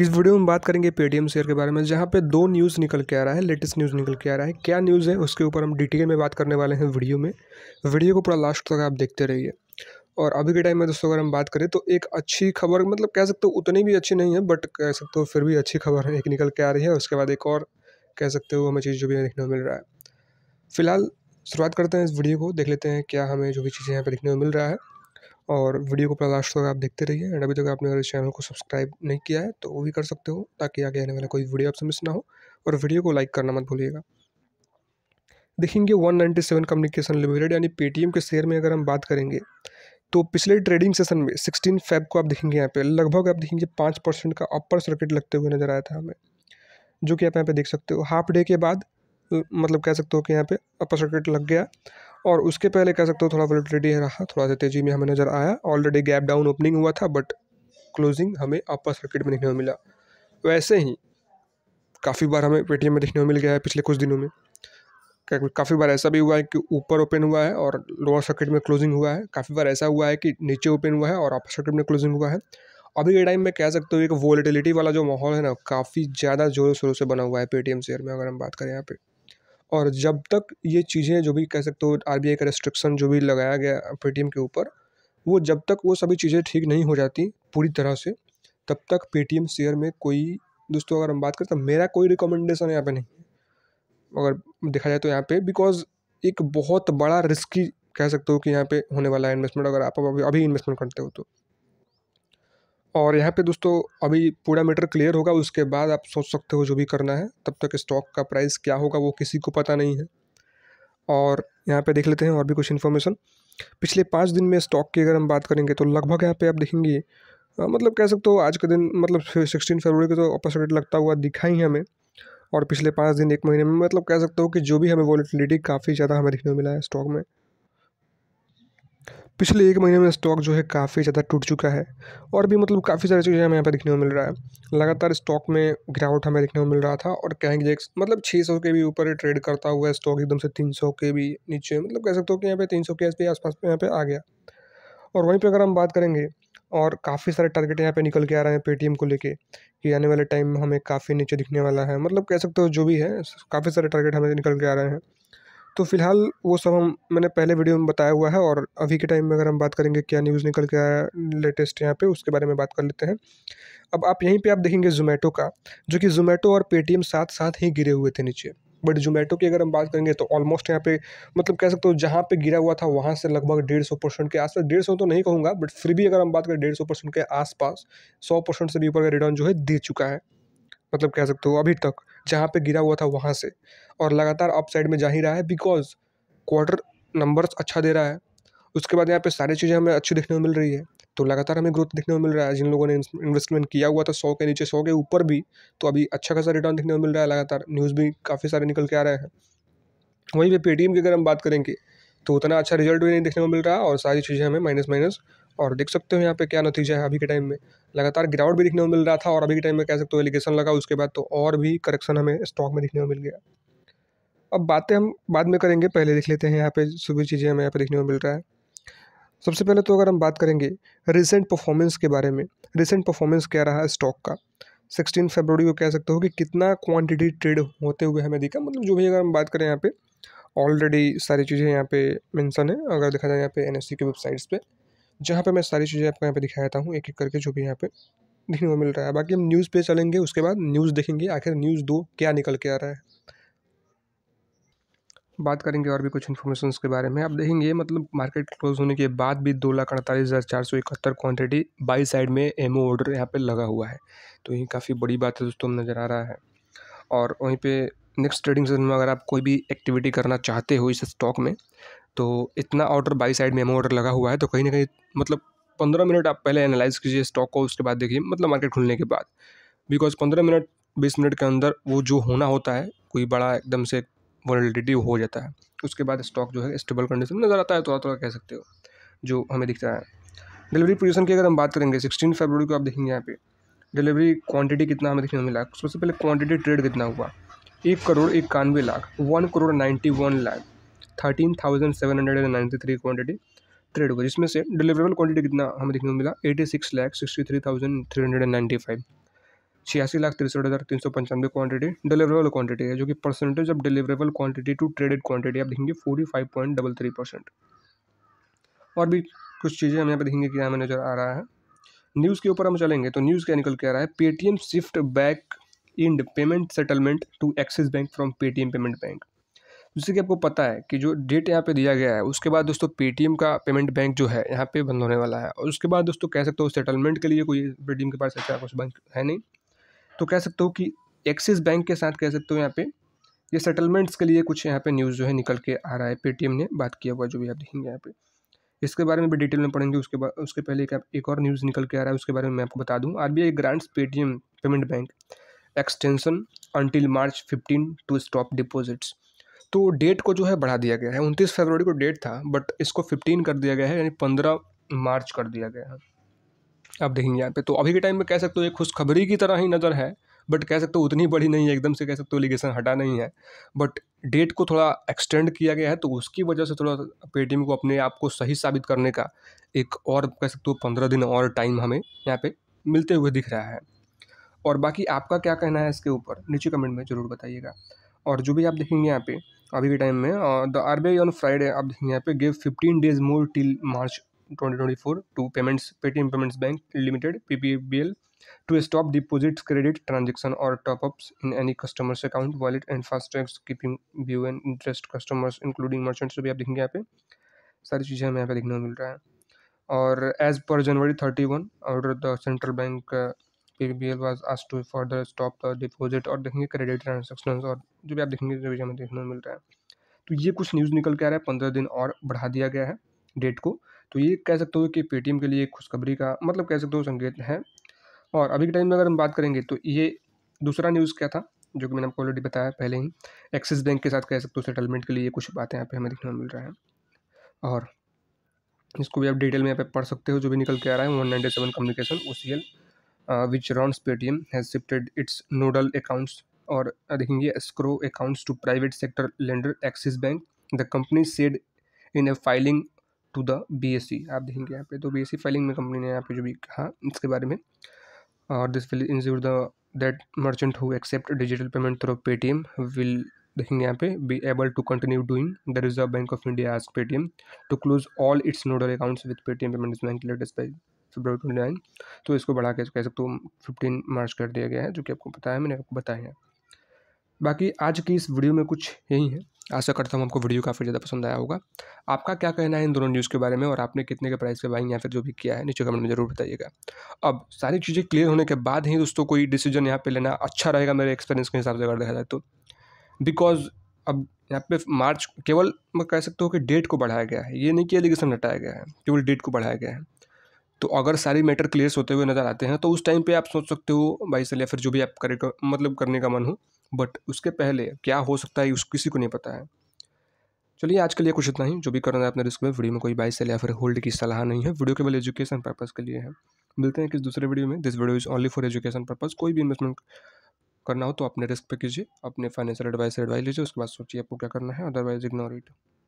इस वीडियो में बात करेंगे पेटीएम शेयर के बारे में जहाँ पे दो न्यूज़ निकल के आ रहा है लेटेस्ट न्यूज़ निकल के आ रहा है क्या न्यूज़ है उसके ऊपर हम डिटेल में बात करने वाले हैं वीडियो में वीडियो को पूरा लास्ट तक आप देखते रहिए और अभी के टाइम में दोस्तों अगर हम बात करें तो एक अच्छी खबर मतलब कह सकते हो उतनी भी अच्छी नहीं है बट कह सकते हो फिर भी अच्छी खबर है एक निकल के आ रही है उसके बाद एक और कह सकते हो हमें चीज़ जो भी देखने को मिल रहा है फिलहाल शुरुआत करते हैं इस वीडियो को देख लेते हैं क्या हमें जो भी चीज़ें यहाँ पर देखने को मिल रहा है और वीडियो को पूरा लास्ट तक आप देखते रहिए एंड अभी तक आपने अगर इस चैनल को सब्सक्राइब नहीं किया है तो वो भी कर सकते हो ताकि आगे आने वाला कोई वीडियो आपसे मिस ना हो और वीडियो को लाइक करना मत भूलिएगा देखेंगे 197 कम्युनिकेशन लिमिटेड यानी पेटीएम के शेयर में अगर हम बात करेंगे तो पिछले ट्रेडिंग सेशन में 16 फेब को आप देखेंगे यहाँ पे लगभग आप देखेंगे पाँच परसेंट का अपर सर्किट लगते हुए नज़र आया था हमें जो कि आप यहाँ पे देख सकते हो हाफ डे के बाद मतलब कह सकते हो कि यहाँ पे अपर सर्किट लग गया और उसके पहले कह सकते हो थोड़ा वोलेटिलिटी रहा थोड़ा सा तेज़ी में हमें नज़र आया ऑलरेडी गैप डाउन ओपनिंग हुआ था बट क्लोजिंग हमें अपर सर्किट में देखने को मिला वैसे ही काफ़ी बार हमें पेटीएम में देखने को मिल गया है पिछले कुछ दिनों में काफ़ी बार ऐसा भी हुआ है कि ऊपर ओपन हुआ है और लोअर सर्किट में क्लोजिंग हुआ है काफ़ी बार ऐसा हुआ है कि नीचे ओपन हुआ है और अपर सर्किट में क्लोजिंग हुआ है अभी के टाइम में कह सकते हो कि वोलेटिलिटी वाला जो माहौल है ना काफ़ी ज़्यादा जोरों शोरों से बना हुआ है पेटीएम शेयर में अगर हम बात करें यहाँ पर और जब तक ये चीज़ें जो भी कह सकते हो आर बी आई का रेस्ट्रिक्शन जो भी लगाया गया पेटीएम के ऊपर वो जब तक वो सभी चीज़ें ठीक नहीं हो जाती पूरी तरह से तब तक पेटीएम शेयर में कोई दोस्तों अगर हम बात करें तो मेरा कोई रिकमेंडेशन यहाँ पे नहीं अगर देखा जाए तो यहाँ पे बिकॉज एक बहुत बड़ा रिस्की कह सकते हो कि यहाँ पे होने वाला है इन्वेस्टमेंट अगर आप अभी अभी इन्वेस्टमेंट करते हो तो और यहाँ पे दोस्तों अभी पूरा मैटर क्लियर होगा उसके बाद आप सोच सकते हो जो भी करना है तब तक स्टॉक का प्राइस क्या होगा वो किसी को पता नहीं है और यहाँ पे देख लेते हैं और भी कुछ इन्फॉर्मेशन पिछले पाँच दिन में स्टॉक की अगर हम बात करेंगे तो लगभग यहाँ पे आप देखेंगे आ, मतलब कह सकते हो आज के दिन मतलब सिक्सटीन फरवरी को तो अपॉर्चुनिटी लगता हुआ दिखा ही हमें और पिछले पाँच दिन एक महीने में मतलब कह सकते हो कि जो भी हमें वॉलीटिलिटी काफ़ी ज़्यादा हमें देखने को मिला है स्टॉक में पिछले एक महीने में स्टॉक जो है काफ़ी ज़्यादा टूट चुका है और भी मतलब काफ़ी सारी चीज़ें हमें यहाँ पर देखने को मिल रहा है लगातार स्टॉक में गिरावट हमें देखने को मिल रहा था और कहेंगे मतलब छः सौ के भी ऊपर ट्रेड करता हुआ स्टॉक एकदम से तीन सौ के भी नीचे मतलब कह सकते हो कि यहाँ पे तीन सौ के आसपास में यहाँ पे आ गया और वहीं पर अगर हम बात करेंगे और काफ़ी सारे टारगेट यहाँ पे निकल के आ रहे हैं पेटीएम को लेके कि आने वाले टाइम में हमें काफ़ी नीचे दिखने वाला है मतलब कह सकते हो जो भी है काफ़ी सारे टारगेट हमें निकल के आ रहे हैं तो फ़िलहाल वो सब हम मैंने पहले वीडियो में बताया हुआ है और अभी के टाइम में अगर हम बात करेंगे क्या न्यूज़ निकल के आया लेटेस्ट यहाँ पे उसके बारे में बात कर लेते हैं अब आप यहीं पे आप देखेंगे जोमेटो का जो कि जोमेटो और पेटीएम साथ साथ ही गिरे हुए थे नीचे बट जोमेटो की अगर हम बात करेंगे तो ऑलमोस्ट यहाँ पे मतलब कह सकते हो जहाँ पे गिरा हुआ था वहाँ से लगभग डेढ़ सौ परसेंट के आसपास डेढ़ सौ तो नहीं कहूँगा बट फिर भी अगर हम बात करें डेढ़ सौ परसेंट के आसपास सौ परसेंट से भी ऊपर का रिटर्न जो है दे चुका है मतलब कह सकते हो अभी तक जहाँ पे गिरा हुआ था वहाँ से और लगातार अप साइड में जा ही रहा है बिकॉज क्वार्टर नंबर्स अच्छा दे रहा है उसके बाद यहाँ पे सारी चीज़ें हमें अच्छी देखने को मिल रही है तो लगातार हमें ग्रोथ देखने को मिल रहा है जिन लोगों ने इन्वेस्टमेंट किया हुआ था सौ के नीचे सौ के ऊपर भी तो अभी अच्छा खासा रिटर्न देखने को मिल रहा है लगातार न्यूज़ भी काफ़ी सारे निकल के आ रहे हैं वहीं पे पेटीएम की अगर हम बात करेंगे तो उतना अच्छा रिजल्ट भी नहीं देखने को मिल रहा और सारी चीज़ें हमें माइनस माइनस और देख सकते हो यहाँ पे क्या नतीजा है अभी के टाइम में लगातार गिरावट भी देखने को मिल रहा था और अभी के टाइम में कह सकते हो एलिगेशन लगा उसके बाद तो और भी करेक्शन हमें स्टॉक में देखने को मिल गया अब बातें हम बाद में करेंगे पहले देख लेते हैं यहाँ पे सभी चीज़ें हमें यहाँ पे देखने को मिल रहा है सबसे पहले तो अगर हम बात करेंगे रिसेंट परफॉर्मेंस के बारे में रिसेंट परफॉर्मेंस क्या रहा है स्टॉक का सिक्सटीन फेबररी को कह सकते हो कि कितना क्वांटिटी ट्रेड होते हुए हमें दिखा मतलब जो भी अगर हम बात करें यहाँ पे ऑलरेडी सारी चीज़ें यहाँ पे मेंशन है अगर देखा जाए यहाँ पे एन e की वेबसाइट्स पे जहाँ पे मैं सारी चीज़ें आपको यहाँ पे दिखाता हूँ एक एक करके जो भी यहाँ पे देखने को मिल रहा है बाकी हम न्यूज़ पे चलेंगे उसके बाद न्यूज़ देखेंगे आखिर न्यूज़ दो क्या निकल के आ रहा है बात करेंगे और भी कुछ इन्फॉर्मेशन के बारे में आप देखेंगे मतलब मार्केट क्लोज होने के बाद भी दो लाख अड़तालीस हज़ार चार सौ इकहत्तर क्वान्टिटी बाई साइड में एमओ ऑर्डर यहाँ पे लगा हुआ है तो ये काफ़ी बड़ी बात है दोस्तों नज़र आ रहा है और वहीं पे नेक्स्ट ट्रेडिंग सेशन में अगर आप कोई भी एक्टिविटी करना चाहते हो इस स्टॉक में तो इतना order buy side memo order लगा हुआ है तो कहीं ना कहीं मतलब पंद्रह मिनट आप पहले एनालाइज कीजिए स्टॉक को उसके बाद देखिए मतलब मार्केट खुलने के बाद बिकॉज पंद्रह मिनट बीस मिनट के अंदर वो जो होना होता है कोई बड़ा एकदम से वॉलिडिटी हो जाता है उसके बाद स्टॉक जो है स्टेबल कंडीशन में नज़र आता है थोड़ा तो थोड़ा कह सकते हो जो हमें दिखता है डिलीवरी पोजीशन की अगर हम बात करेंगे सिक्सटीन फरवरी को आप देखेंगे यहाँ पे डिलीवरी क्वांटिटी कितना हमें देखने को मिला सबसे पहले क्वांटिटी ट्रेड कितना हुआ एक करोड़ इक्यानवे lakh one crore ninety one lakh thirteen thousand seven hundred and ninety three quantity trade होगा जिसमें से डिलीवरेबल क्वांटिटी कितना हमें देखने को मिला eighty six lakh sixty three thousand three hundred and ninety five छियासी लाख तिरसठ हज़ार तीन सौ पंचानवे क्वांटिटी डिलीवरेबल क्वांटिटी है जो कि percentage of deliverable quantity to traded quantity आप देखेंगे forty five point double three percent और भी कुछ चीज़ें हम यहाँ पर देखेंगे क्या हमें नज़र आ रहा है न्यूज़ के ऊपर हम चलेंगे तो न्यूज़ क्या निकल के आ रहा है Paytm shift back end payment settlement to Axis bank from Paytm payment bank जिससे कि आपको पता है कि जो डेट यहाँ पे दिया गया है उसके बाद दोस्तों पेटीएम का पेमेंट बैंक जो है यहाँ पे बंद होने वाला है और उसके बाद दोस्तों कह सकते हो सेटलमेंट के लिए कोई पेटीएम के पास ऐसा कुछ बैंक है नहीं तो कह सकते हो कि एक्सिस बैंक के साथ कह सकते हो यहाँ पे ये सेटलमेंट्स के लिए कुछ यहाँ पे न्यूज़ जो है निकल के आ रहा है पेटीएम ने बात किया हुआ जो भी आप देखेंगे यहाँ पे इसके बारे में भी डिटेल में पढ़ेंगे उसके बाद उसके पहले एक, एक और न्यूज़ निकल के आ रहा है उसके बारे में मैं आपको बता दूँ R grants Paytm payment bank extension until March fifteen to stop deposits तो डेट को जो है बढ़ा दिया गया है उनतीस फरवरी को डेट था बट इसको फिफ्टीन कर दिया गया है यानी पंद्रह मार्च कर दिया गया है आप देखेंगे यहाँ पे तो अभी के टाइम में कह सकते हो एक खुशखबरी की तरह ही नज़र है बट कह सकते हो उतनी बड़ी नहीं है एकदम से कह सकते हो एलिगेशन हटा नहीं है बट डेट को थोड़ा एक्सटेंड किया गया है तो उसकी वजह से थोड़ा पेटीएम को अपने आप को सही साबित करने का एक और कह सकते हो पंद्रह दिन और टाइम हमें यहाँ पे मिलते हुए दिख रहा है और बाकी आपका क्या कहना है इसके ऊपर नीचे कमेंट में ज़रूर बताइएगा और जो भी आप देखेंगे यहाँ पे अभी के टाइम में the R B I on Friday आप देखेंगे यहाँ पे give fifteen days more till March twenty twenty four to payments Paytm payments bank limited P P B L to stop deposit credit transaction और top ups in any customers account wallet and FASTags keeping view and interest customers including merchants भी आप देखेंगे यहाँ पे सारी चीज़ें हमें यहाँ पे देखने को मिल रहा है और एज पर जनवरी थर्टी वन और द सेंट्रल बैंक के was asked to further stop the deposit और देखेंगे क्रेडिट ट्रांजेक्शन और जो भी आप देखेंगे रिविजन में देखने को मिल रहा है तो ये कुछ न्यूज़ निकल के आ रहा है पंद्रह दिन और बढ़ा दिया गया है डेट को तो ये कह सकते हो कि पेटीएम के लिए खुशखबरी का मतलब कह सकते हो संकेत है और अभी के टाइम में अगर हम बात करेंगे तो ये दूसरा न्यूज़ क्या था जो कि मैंने आपको ऑलरेडी बताया पहले ही एक्सिस बैंक के साथ कह सकते हो सेटलमेंट के लिए कुछ बातें यहाँ पे हमें देखने को मिल रहा है और इसको भी आप डिटेल में यहाँ पे पढ़ सकते हो जो भी निकल के आ रहा है one ninety seven communication O C L which runs Paytm has shifted its nodal accounts और देखेंगे escrow accounts to private sector lender Axis bank the company said in a filing to the B S E आप देखेंगे यहाँ पे तो B S E filing में company ने यहाँ पे जो भी कहा इसके बारे में और this will ensure the that merchant who accept digital payment through Paytm will देखेंगे यहाँ पे be able to continue doing the Reserve Bank of India आज Paytm to close all its nodal accounts with Paytm payment bank latest by February twenty nine तो इसको बढ़ा के कह सकते हो फिफ्टीन मार्च कर दिया गया है जो कि आपको पता है मैंने आपको बताया बाकी आज की इस वीडियो में कुछ यही है आशा करता हूँ आपको वीडियो काफ़ी ज़्यादा पसंद आया होगा आपका क्या कहना है इन दोनों न्यूज़ के बारे में और आपने कितने के प्राइस करवाई या फिर जो भी किया है नीचे कमेंट में जरूर बताइएगा अब सारी चीज़ें क्लियर होने के बाद ही दोस्तों कोई डिसीजन यहाँ पे लेना अच्छा रहेगा मेरे एक्सपीरियंस के हिसाब से अगर देखा जाए तो बिकॉज अब यहाँ पे मार्च केवल मैं कह सकता हूँ कि डेट को बढ़ाया गया है ये नहीं कि एलिगेशन हटाया गया है केवल डेट को बढ़ाया गया है तो अगर सारे मैटर क्लियर्स होते हुए नज़र आते हैं तो उस टाइम पे आप सोच सकते हो भाई साहब या फिर जो भी आप करे मतलब करने का मन हो बट उसके पहले क्या हो सकता है उस किसी को नहीं पता है चलिए आज के लिए कुछ इतना ही जो भी करना है अपने रिस्क में वीडियो में कोई बाई सेल या फिर होल्ड की सलाह नहीं है वीडियो केवल एजुकेशन पर्पज़ के लिए है मिलते हैं किस दूसरे वीडियो में this video is only for education purpose कोई भी इन्वेस्टमेंट करना हो तो अपने रिस्क पे कीजिए अपने फाइनेंशियल एडवाइस एडवाइस लीजिए उसके बाद सोचिए आपको क्या करना है अदरवाइज इग्नोर इट